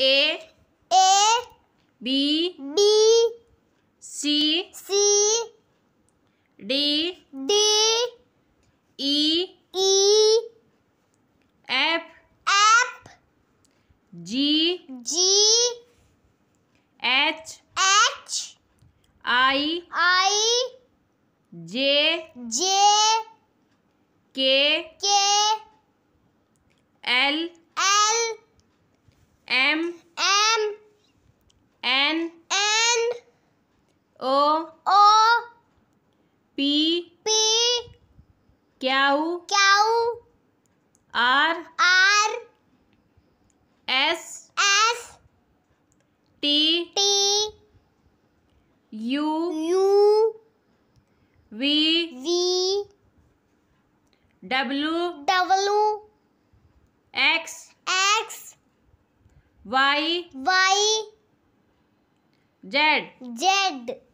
A A B B C C D D E E F F G G H H I I J J K K L O O P P Q Q R R S S T T U U V V W W X X Y Y Z Z